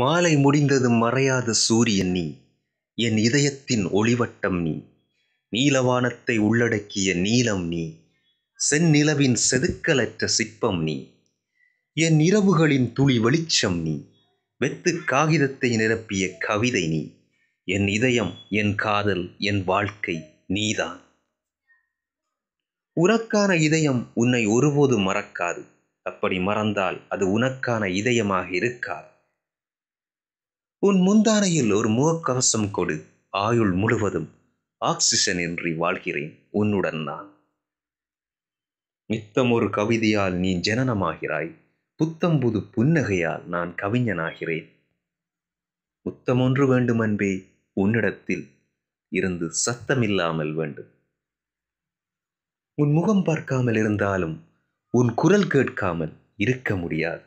மாலை முடிந்ததும் மறையாத சூரியன் நீ என் இதயத்தின் ஒளிவட்டம் நீ நீலவானத்தை உள்ளடக்கிய நீலம் நீ செந்நிலவின் செதுக்கலற்ற சிற்பம் நீ என் இரவுகளின் துளி வெளிச்சம் நீ வெத்து காகிதத்தை நிரப்பிய கவிதை நீ என் இதயம் என் காதல் என் வாழ்க்கை நீதான் உனக்கான இதயம் உன்னை ஒருபோது மறக்காது அப்படி மறந்தால் அது உனக்கான இதயமாக இருக்காது உன் முந்தானையில் ஒரு முகக்கவசம் கொடு ஆயுள் முழுவதும் ஆக்சிஜன் இன்றி வாழ்கிறேன் உன்னுடன் நான் நித்தம் ஒரு கவிதையால் நீ ஜனனமாகிறாய் புத்தம் புது புன்னகையால் நான் கவிஞனாகிறேன் புத்தம் வேண்டும் அன்பே உன்னிடத்தில் இருந்து சத்தமில்லாமல் வேண்டும் உன் முகம் பார்க்காமல் இருந்தாலும் உன் குரல் கேட்காமல் இருக்க முடியாது